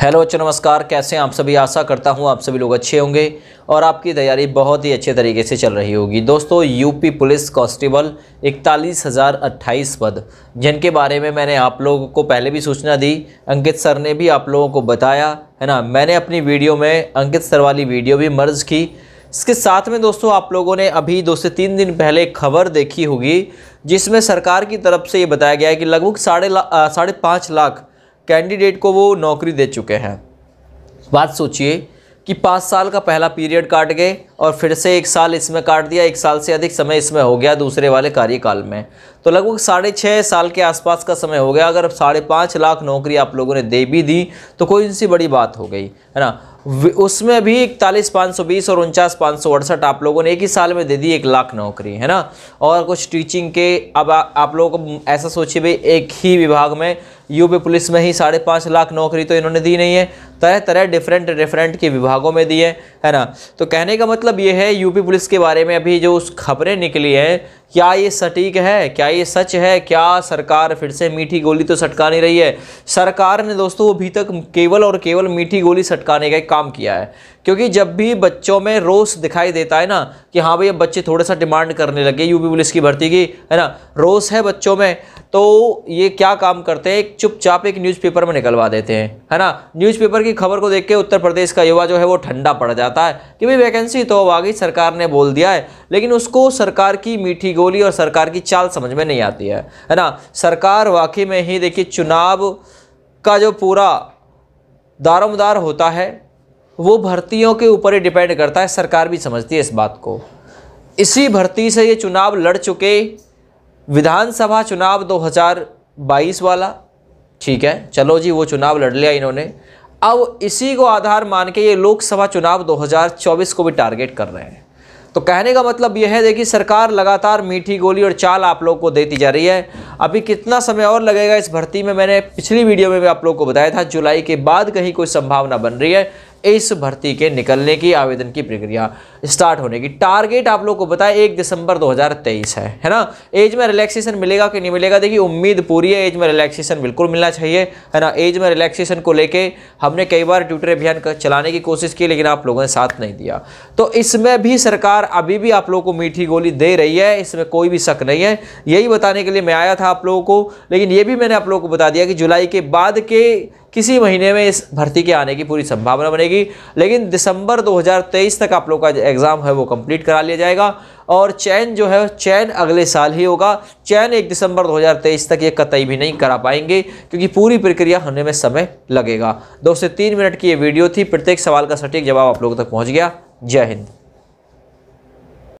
hello बच्चों नमस्कार कैसे हैं आप सभी आशा करता हूं आप सभी लोग अच्छे होंगे और आपकी तैयारी बहुत ही अच्छे तरीके से चल रही होगी दोस्तों यूपी पुलिस कांस्टेबल इकतालीस हज़ार अट्ठाईस पद जिनके बारे में मैंने आप लोगों को पहले भी सूचना दी अंकित सर ने भी आप लोगों को बताया है ना मैंने अपनी वीडियो में अंकित सर वाली वीडियो भी मर्ज की इसके साथ में दोस्तों आप लोगों ने अभी दो से तीन दिन पहले खबर देखी होगी जिसमें सरकार की तरफ से ये बताया गया है कि लगभग साढ़े साढ़े पाँच लाख कैंडिडेट को वो नौकरी दे चुके हैं बात सोचिए कि पाँच साल का पहला पीरियड काट गए और फिर से एक साल इसमें काट दिया एक साल से अधिक समय इसमें हो गया दूसरे वाले कार्यकाल में तो लगभग साढ़े छः साल के आसपास का समय हो गया अगर साढ़े पाँच लाख नौकरी आप लोगों ने दे भी दी तो कोई सी बड़ी बात हो गई है ना उसमें भी इकतालीस पाँच सौ बीस और उनचास पाँच सौ अड़सठ आप लोगों ने एक ही साल में दे दी एक लाख नौकरी है ना और कुछ टीचिंग के अब आ, आप लोगों को ऐसा सोचिए भाई एक ही विभाग में यूपी पुलिस में ही साढ़े पाँच लाख नौकरी तो इन्होंने दी नहीं है तरह तरह डिफरेंट डिफरेंट के विभागों में दी है है ना तो कहने का मतलब ये है यूपी पुलिस के बारे में अभी जो उस खबरें निकली हैं क्या ये सटीक है क्या ये सच है क्या सरकार फिर से मीठी गोली तो सटका नहीं रही है सरकार ने दोस्तों अभी तक केवल और केवल मीठी गोली सटकाने का काम किया है क्योंकि जब भी बच्चों में रोस दिखाई देता है ना कि हाँ भैया बच्चे थोड़ा सा डिमांड करने लगे यूपी पुलिस की भर्ती की है ना रोस है बच्चों में तो ये क्या काम करते हैं एक चुपचाप एक न्यूज़पेपर में निकलवा देते हैं है ना न्यूज़पेपर की खबर को देख के उत्तर प्रदेश का युवा जो है वो ठंडा पड़ जाता है कि भाई वैकेंसी तो अब आ गई सरकार ने बोल दिया है लेकिन उसको सरकार की मीठी गोली और सरकार की चाल समझ में नहीं आती है है ना सरकार वाकई में ही देखिए चुनाव का जो पूरा दारोमदार होता है वो भर्तियों के ऊपर ही डिपेंड करता है सरकार भी समझती है इस बात को इसी भर्ती से ये चुनाव लड़ चुके विधानसभा चुनाव 2022 वाला ठीक है चलो जी वो चुनाव लड़ लिया इन्होंने अब इसी को आधार मान के ये लोकसभा चुनाव 2024 को भी टारगेट कर रहे हैं तो कहने का मतलब यह है देखिए सरकार लगातार मीठी गोली और चाल आप लोगों को देती जा रही है अभी कितना समय और लगेगा इस भर्ती में मैंने पिछली वीडियो में भी आप लोग को बताया था जुलाई के बाद कहीं कोई संभावना बन रही है इस भर्ती के निकलने की आवेदन की प्रक्रिया स्टार्ट होने की टारगेट आप लोग को बताया एक दिसंबर 2023 है है ना एज में रिलैक्सेशन मिलेगा कि नहीं मिलेगा देखिए उम्मीद पूरी है एज में रिलैक्सेशन बिल्कुल मिलना चाहिए है ना एज में रिलैक्सेशन को लेके हमने कई बार ट्विटर अभियान चलाने की कोशिश की लेकिन आप लोगों ने साथ नहीं दिया तो इसमें भी सरकार अभी भी आप लोगों को मीठी गोली दे रही है इसमें कोई भी शक नहीं है यही बताने के लिए मैं आया था आप लोगों को लेकिन ये भी मैंने आप लोगों को बता दिया कि जुलाई के बाद के किसी महीने में इस भर्ती के आने की पूरी संभावना बनेगी लेकिन दिसंबर 2023 तक आप लोग का एग्ज़ाम है वो कंप्लीट करा लिया जाएगा और चयन जो है चयन अगले साल ही होगा चयन एक दिसंबर 2023 तक ये कतई भी नहीं करा पाएंगे क्योंकि पूरी प्रक्रिया होने में समय लगेगा दो से तीन मिनट की ये वीडियो थी प्रत्येक सवाल का सटीक जवाब आप लोगों तक पहुँच गया जय हिंद